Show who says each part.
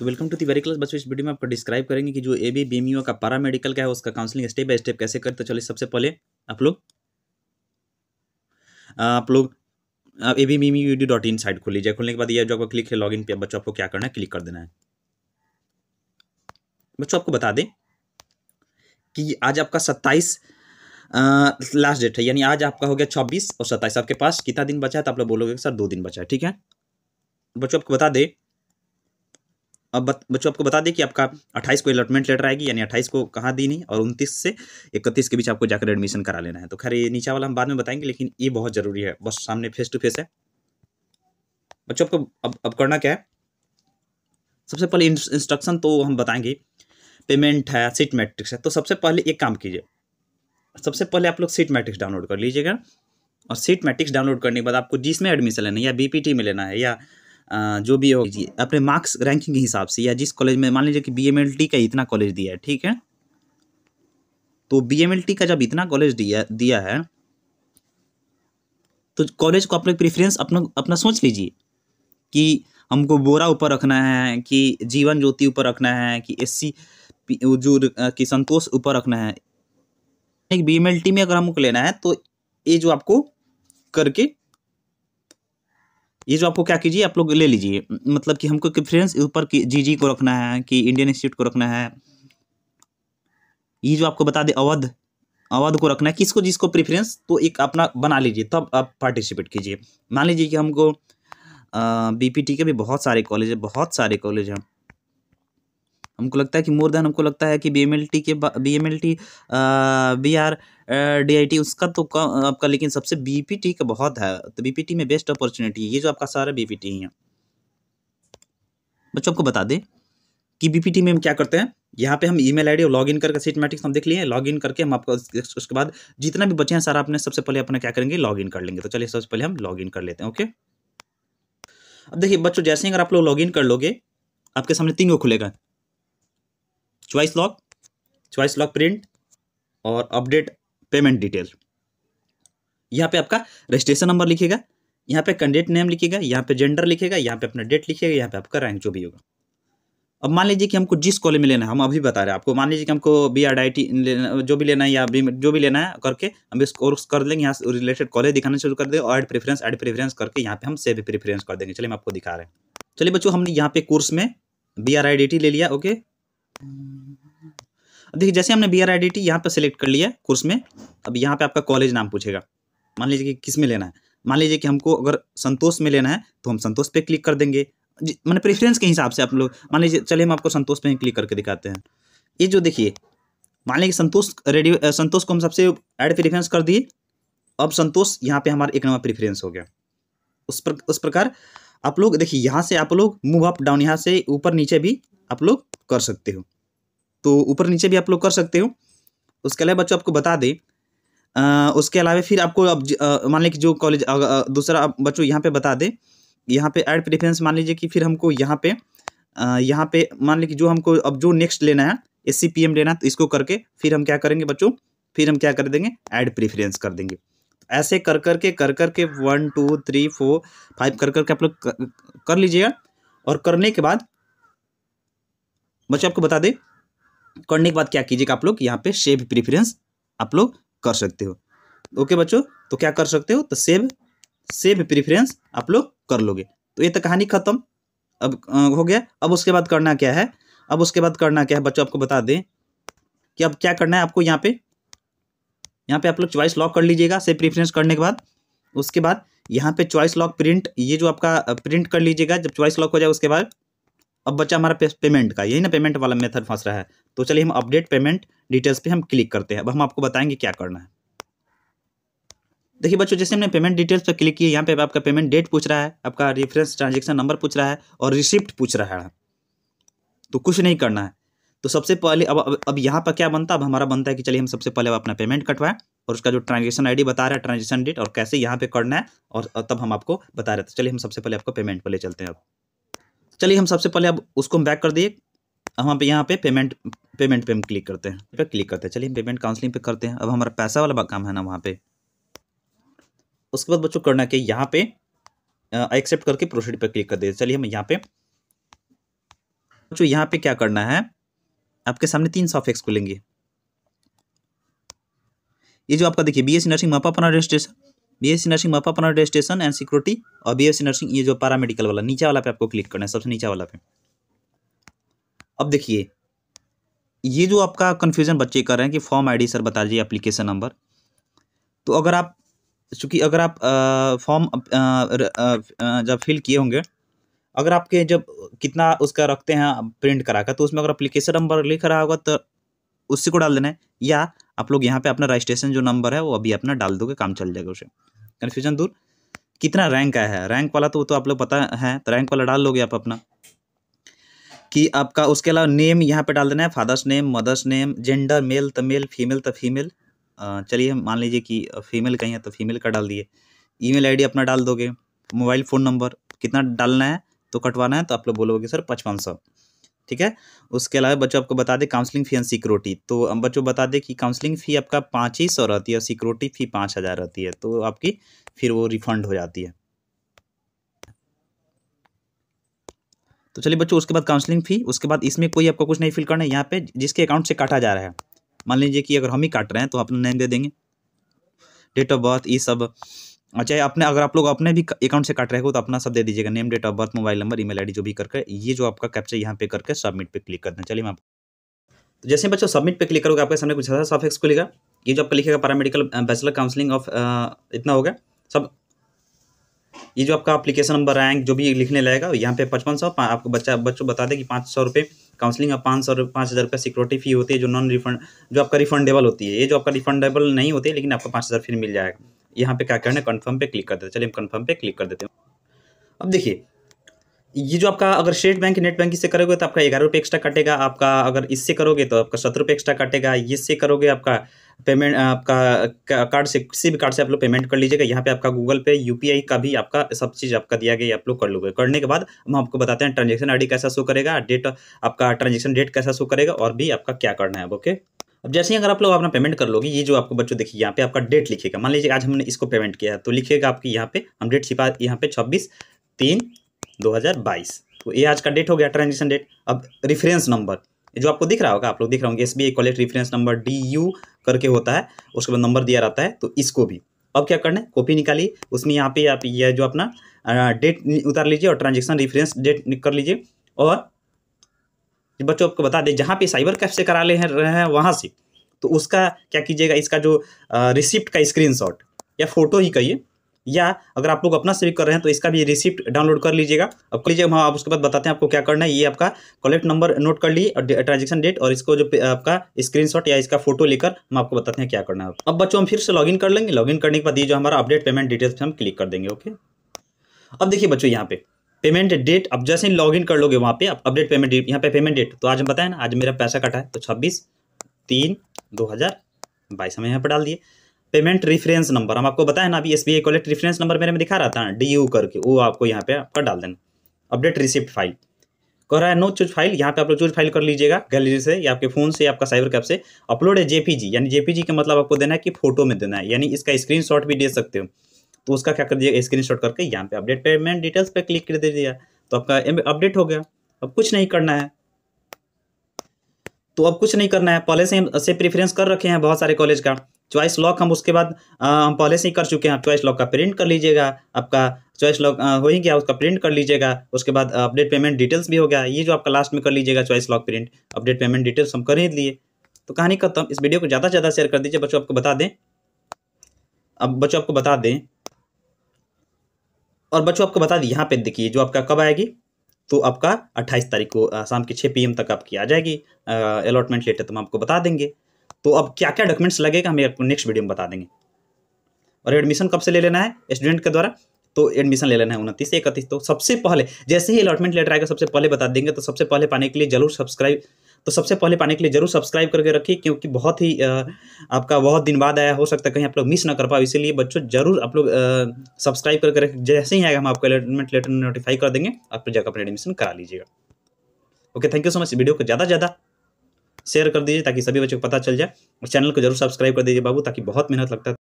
Speaker 1: तो welcome to the very class बच्चों इस वीडियो में आपको डिस्क्राइब करेंगे कि जो ए बी बी का पारा मेडिकल का है उसका काउंसलिंग स्टेप बाय स्टेप कैसे करते चलिए सबसे पहले आप लोग आप लोग A B B U D dot in site खोल लीजिए खोलने के बाद ये जो आपको क्लिक है लॉग इन पर बच्चों आपको क्या करना है क्लिक कर देना है बच्चों आपको बता दें कि आज आपका सत्ताईस लास्ट डेट है यानी आज आपका हो गया छब्बीस और सत्ताईस आपके पास कितना दिन बचा है तो आप लोग बोलोगे सर दो दिन बचा है ठीक है बच्चों आपको बता दें अब बत, बच्चों आपको बता दें कि आपका 28 को अलॉटमेंट लेटर आएगी यानी 28 को कहाँ दी नहीं और 29 से 31 के बीच आपको जाकर एडमिशन करा लेना है तो खैर ये नीचा वाला हम बाद में बताएंगे लेकिन ये बहुत ज़रूरी है बस सामने फेस टू फेस है बच्चों आपको अब अब करना क्या है सबसे पहले इंस्ट्रक्शन तो हम बताएंगे पेमेंट है सीट मैट्रिक्स है तो सबसे पहले एक काम कीजिए सबसे पहले आप लोग सीट मैट्रिक्स डाउनलोड कर लीजिएगा और सीट मैट्रिक्स डाउनलोड करने के बाद आपको जिसमें एडमिशन लेना है या बीपीटी में लेना है या जो भी हो अपने मार्क्स रैंकिंग के हिसाब से या जिस कॉलेज में मान लीजिए कि बी एम एल टी का इतना कॉलेज दिया है ठीक है तो बी एम एल टी का जब इतना कॉलेज दिया दिया है तो कॉलेज को अपने प्रेफरेंस अपना अपना सोच लीजिए कि हमको बोरा ऊपर रखना है कि जीवन ज्योति ऊपर रखना है कि एस सी जो कि संतोष ऊपर रखना है एक बी एम एल टी में अगर हमको लेना है तो ये जो आपको करके ये जो आपको क्या कीजिए आप लोग ले लीजिए मतलब कि हमको प्रेफरेंस ऊपर जी जी को रखना है कि इंडियन इंस्टीट्यूट को रखना है ये जो आपको बता दे अवध अवध को रखना है किसको जिसको प्रेफरेंस तो एक अपना बना लीजिए तब आप पार्टिसिपेट कीजिए मान लीजिए कि हमको टी के भी बहुत सारे कॉलेज है बहुत सारे कॉलेज हैं हमको लगता है कि मोर देन हमको लगता है कि बी एम एल टी के B M L T B R D I T उसका तो कम आपका लेकिन सबसे बी पी टी का बहुत है तो बी पी टी में बेस्ट अपॉर्चुनिटी है ये जो आपका सारा बी पी टी है बच्चों आपको बता दें कि बी पी टी में हम क्या करते हैं यहाँ पे हम ईमेल आईडी और लॉगिन करके सीटमेटिक्स हम देख लिए लॉगिन करके हम आपको उसके बाद जितना भी बचे हैं सारा अपने सबसे पहले अपना क्या करेंगे लॉगिन कर लेंगे तो चलिए सबसे पहले हम लॉगिन कर लेते हैं ओके अब देखिए बच्चों जैसे ही अगर आप लोग लॉगिन कर लोगे आपके सामने तीन गो खुलेगा choice lock choice lock print और अपडेट पेमेंट डिटेल यहाँ पे आपका रजिस्ट्रेशन नंबर लिखेगा यहाँ पे कैंडिडेट नेम लिखेगा यहाँ पे जेंडर लिखेगा यहाँ पे अपना डेट लिखेगा यहाँ पे आपका रैंक जो भी होगा अब मान लीजिए कि हमको जिस कॉलेज में लेना है हम अभी बता रहे हैं आपको मान लीजिए कि हमको बी आर आई टी जो भी लेना है या बी जो भी लेना है करके हम इस कोर्स कर देंगे यहाँ से रिलेटेड कॉलेज दिखाना शुरू कर देंगे और एड प्रेफरेंस एड प्रेफरेंस करके यहाँ पे हम सेव प्रेफरेंस कर देंगे चलिए हम आपको दिखा रहे हैं चलिए बच्चों हमने यहाँ पे कोर्स में B R I D T ले लिया ओके देखिए जैसे हमने B R I D T यहाँ पर सिलेक्ट कर लिया कोर्स में अब यहाँ पे आपका कॉलेज नाम पूछेगा मान लीजिए कि किस में लेना है मान लीजिए कि हमको अगर संतोष में लेना है तो हम संतोष पे क्लिक कर देंगे मैंने प्रेफरेंस के हिसाब से आप लोग मान लीजिए चलिए हम आपको संतोष पे ही क्लिक करके दिखाते हैं ये जो देखिए मान लीजिए संतोष रेडियो संतोष को हम सबसे एड प्रेफरेंस कर दिए अब संतोष यहाँ पे हमारा एक नंबर प्रेफरेंस हो गया उस पर उस प्रकार आप लोग देखिए यहाँ से आप लोग मूव अप डाउन यहाँ से ऊपर नीचे भी आप लोग कर सकते हो तो ऊपर नीचे भी आप लोग कर सकते हो उसके अलावा बच्चों आपको बता दें उसके अलावा फिर आपको अब मान लीजिए कि जो कॉलेज दूसरा बच्चों यहाँ पे बता दें यहाँ पे ऐड प्रेफरेंस मान लीजिए कि फिर हमको यहाँ पे यहाँ पे मान लीजिए कि जो हमको अब जो नेक्स्ट लेना है एस लेना है तो इसको करके फिर हम क्या करेंगे बच्चों फिर हम क्या कर देंगे ऐड प्रेफरेंस कर देंगे ऐसे कर कर के कर कर के one two three four five कर कर के आप लोग कर लीजिएगा और करने के बाद बच्चे आपको बता दें करने के बाद क्या कीजिएगा आप लोग यहाँ पे सेव प्रिफरेंस आप लोग कर सकते हो ओके बच्चों तो क्या कर सकते हो तो सेव सेव प्रिफरेंस आप लोग कर लोगे तो ये तो कहानी खत्म अब हो गया अब उसके बाद करना क्या है अब उसके बाद करना क्या है बच्चों आपको बता दें कि अब क्या करना है आपको यहाँ पे यहाँ पे आप लोग चॉइस लॉक कर लीजिएगा सेव प्रिफरेंस करने के बाद उसके बाद यहाँ पे चॉइस लॉक प्रिंट ये जो आपका प्रिंट कर लीजिएगा जब चॉइस लॉक हो जाए उसके बाद अब बच्चा हमारा पे, पेमेंट का यही ना पेमेंट वाला मेथड फंस रहा है तो चलिए हम अपडेट पेमेंट डिटेल्स पे हम क्लिक करते हैं अब हम आपको बताएंगे क्या करना है देखिए बच्चों जैसे हमने पेमेंट डिटेल्स पर क्लिक किया यहाँ पे आपका पेमेंट डेट पूछ रहा है आपका रेफरेंस ट्रांजेक्शन नंबर पूछ रहा है और रिसिप्ट पूछ रहा है तो कुछ नहीं करना है तो सबसे पहले अब अब, यहाँ पर क्या बनता है अब हमारा बनता है कि चलिए हम सबसे पहले अपना पेमेंट कटवाएं और उसका जो ट्रांजेक्शन आईडी बता रहा है ट्रांजेक्शन डेट और कैसे यहाँ पे करना है और तब हम आपको बता रहे थे चलिए हम सबसे पहले आपको पेमेंट पर ले चलते हैं अब चलिए हम सबसे पहले अब उसको हम बैक कर दिए अब हम यहाँ पे पेमेंट पेमेंट पे हम क्लिक करते हैं पे क्लिक करते हैं चलिए हम पेमेंट काउंसलिंग पे करते हैं अब हमारा पैसा वाला काम है ना वहाँ पे उसके बाद बच्चों करना कि यहाँ पे एक्सेप्ट करके प्रोसीड पे क्लिक कर दे चलिए हम यहाँ पे बच्चों यहाँ पे क्या करना है आपके सामने तीन सॉफ्ट खुलेंगे ये जो आपका देखिए बी एस नर्सिंग मापा अपना रजिस्ट्रेशन बीएससी नर्सिंग मपा रजिस्ट्रेशन एंड सिक्योरिटी और बीएससी नर्सिंग ये जो पैरामेडिकल वाला नीचे वाला पे आपको क्लिक करना है सबसे नीचे वाला पे अब देखिए ये जो आपका कन्फ्यूजन बच्चे कर रहे हैं कि फॉर्म आईडी सर बता दीजिए एप्लीकेशन नंबर तो अगर आप चूँकि अगर आप फॉर्म जब फिल किए होंगे अगर आपके जब कितना उसका रखते हैं प्रिंट करा कर तो उसमें अगर अप्लीकेशन नंबर लिख रहा होगा तो उसी को डाल देना है या आप लोग यहाँ पे अपना रजिस्ट्रेशन जो नंबर है वो अभी अपना डाल दोगे काम चल जाएगा उसे कन्फ्यूजन दूर कितना रैंक आया है रैंक वाला तो वो तो आप लोग पता है तो रैंक वाला डाल लोगे आप अपना कि आपका उसके अलावा नेम यहाँ पे डाल देना है father's name mother's name gender male तो मेल फीमेल तो फीमेल चलिए मान लीजिए कि फीमेल कहीं है तो फीमेल का डाल दिए ईमेल आईडी अपना डाल दोगे मोबाइल फ़ोन नंबर कितना डालना है तो कटवाना है तो आप लोग बोलोगे सर पचपन सौ ठीक है उसके अलावा बच्चों आपको बता दें काउंसलिंग फ़ी एंड सिक्योरिटी तो हम बच्चों बता दें कि काउंसलिंग फ़ी आपका पाँच ही सौ रहती है और सिक्योरिटी फ़ी पाँच हज़ार रहती है तो आपकी फिर वो रिफंड हो जाती है तो चलिए बच्चों उसके बाद काउंसलिंग फ़ी उसके बाद इसमें कोई आपको कुछ नहीं फिल करना है यहाँ पे जिसके अकाउंट से काटा जा रहा है मान लीजिए कि अगर हम ही काट रहे हैं तो अपना नेम दे देंगे डेट ऑफ बर्थ ये सब अच्छा अपने अगर आप लोग अपने भी अकाउंट से काट रहे हो तो अपना सब दे दीजिएगा name date of birth mobile number email ID जो भी करके ये जो आपका कैप्चर यहाँ पे करके सबमिट पे क्लिक कर दें चलिए मैं तो जैसे बच्चों सबमिट पे क्लिक करोगे आपके सामने कुछ ऐसा सफेक्स खुलेगा ये जो आपका लिखेगा पैरामेडिकल बैचलर काउंसिलिंग ऑफ इतना होगा सब ये जो आपका अप्लीकेशन नंबर रैंक जो भी लिखने लगेगा यहाँ पे पचपन सौ आपको बच्चा बच्चों बता दें कि पाँच सौ रुपये काउंसलिंग और पाँच सौ पाँच हज़ार रुपये सिक्योरिटी फी होती है जो नॉन रिफंड जो आपका रिफंडेबल होती है ये जो आपका रिफंडेबल नहीं होती है लेकिन आपको पाँच हज़ार फिर मिल जाएगा यहाँ पे क्या करना है कन्फर्म पे क्लिक कर देते चलिए हम कन्फर्म पे क्लिक कर देते हैं अब देखिए ये जो आपका अगर स्टेट बैंक नेट बैंकिंग से करोगे तो आपका ग्यारह रुपये एक्स्ट्रा कटेगा आपका अगर इससे करोगे तो आपका सत्रह रुपये एक्स्ट्रा कटेगा इससे करोगे आपका पेमेंट आपका कार्ड से किसी भी कार्ड से आप लोग पेमेंट कर लीजिएगा यहाँ पे आपका गूगल पे यू का भी आपका सब चीज़ आपका दिया गया आप लोग कर लोगे करने के बाद हम आपको बताते हैं ट्रांजेक्शन आई कैसा शो करेगा डेट आपका ट्रांजेक्शन डेट कैसा शो करेगा और भी आपका क्या करना है ओके अब जैसे ही अगर आप लोग अपना पेमेंट कर लोगे ये जो आपको बच्चों देखिए यहाँ पे आपका डेट लिखेगा मान लीजिए आज हमने इसको पेमेंट किया है तो लिखेगा आपकी यहाँ पे हम डेट छिपा यहाँ पे छब्बीस तीन दो हज़ार बाईस तो ये आज का डेट हो गया ट्रांजेक्शन डेट अब रिफरेंस नंबर जो आपको दिख रहा होगा आप लोग दिख रहा होंगे S B collect reference number D U करके होता है उसके बाद नंबर दिया रहता है तो इसको भी अब क्या करना है कॉपी निकाली उसमें यहाँ पे आप यह जो अपना डेट उतार लीजिए और ट्रांजेक्शन रिफरेंस डेट कर लीजिए और बच्चों आपको बता दें जहाँ पे साइबर कैफ से करा ले रहे हैं वहाँ से तो उसका क्या कीजिएगा इसका जो रिसिप्ट का स्क्रीन या फोटो ही कहिए या अगर आप लोग अपना से भी कर रहे हैं तो इसका भी रिसिप्ट डाउनलोड कर लीजिएगा अब लीजिए हम आप उसके बाद बताते हैं आपको क्या करना है ये आपका कलेक्ट नंबर नोट कर लिए और ट्रांजेक्शन डेट और इसको जो आपका स्क्रीनशॉट या इसका फोटो लेकर हम आपको बताते हैं क्या करना है अब बच्चों हम फिर से लॉग कर लेंगे लॉग करने के बाद ये जो हमारा अपडेट पेमेंट डिटेल्स हम क्लिक कर देंगे ओके अब देखिए बच्चों यहाँ पे पेमेंट डेट अब जैसे ही इन कर लोगे वहाँ पे आप अपडेट पेमेंट डेट यहाँ पे पेमेंट डेट तो आज हम बताए ना आज मेरा पैसा कटा है तो छब्बीस तीन दो हज़ार बाईस हमें यहाँ पर डाल दिए पेमेंट रेफरेंस नंबर हम आपको बताया ना अभी S B I collect reference number मेरे में दिखा रहा था डी यू करके वो आपको यहाँ पे आपका डाल देना अपडेट रिसिप्ट फाइल कह रहा है नो चूज फाइल यहाँ पे आप लोग चूज फाइल कर लीजिएगा गैलरी से या आपके फोन से या आपका साइबर कैप से अपलोड है जेपीजी यानी जेपीजी का मतलब आपको देना है कि फोटो में देना है यानी इसका स्क्रीनशॉट भी दे सकते हो तो उसका क्या कर दिया स्क्रीन करके यहाँ पे अपडेट पेमेंट डिटेल्स पे क्लिक कर दिया तो आपका अपडेट हो गया अब कुछ नहीं करना है तो अब कुछ नहीं करना है पहले से हम से प्रीफरेंस कर रखे हैं बहुत सारे कॉलेज का चॉइस लॉक हम उसके बाद आ, हम पहले से ही कर चुके हैं चॉइस लॉक का प्रिंट कर लीजिएगा आपका चॉइस लॉक हो ही गया उसका प्रिंट कर लीजिएगा उसके बाद अपडेट पेमेंट डिटेल्स भी हो गया ये जो आपका लास्ट में कर लीजिएगा choice lock print update payment details हम कर ही लिए तो कहानी खत्म इस वीडियो को ज़्यादा से ज़्यादा शेयर कर दीजिए बच्चों आपको बता दें अब बच्चों आपको बता दें और बच्चों आपको बता दी यहाँ पे देखिए जो आपका कब आएगी तो आपका 28 तारीख को शाम के 6 पीएम तक आपकी आ जाएगी अलॉटमेंट लेटर तो हम आपको बता देंगे तो अब क्या क्या डॉक्यूमेंट्स लगेगा हम आपको नेक्स्ट वीडियो में बता देंगे और एडमिशन कब से ले लेना है स्टूडेंट के द्वारा तो एडमिशन ले लेना है उनतीस से इकतीस तो सबसे पहले जैसे ही अलॉटमेंट लेटर आएगा सबसे पहले बता देंगे तो सबसे पहले पाने के लिए जरूर सब्सक्राइब तो सबसे पहले पाने के लिए जरूर सब्सक्राइब करके रखिए क्योंकि बहुत ही आपका बहुत दिन बाद आया हो सकता है कहीं आप लोग मिस ना कर पाओ इसीलिए बच्चों जरूर आप लोग सब्सक्राइब करके रख जैसे ही आएगा हम आपको अलॉटमेंट लेटर नोटिफाई कर देंगे आप जाकर अपना एडमिशन करा लीजिएगा okay thank you so much video को ज़्यादा ज़्यादा शेयर कर दीजिए ताकि सभी बच्चों को पता चल जाए और चैनल को जरूर सब्सक्राइब कर दीजिए बाबू ताकि बहुत मेहनत लगता है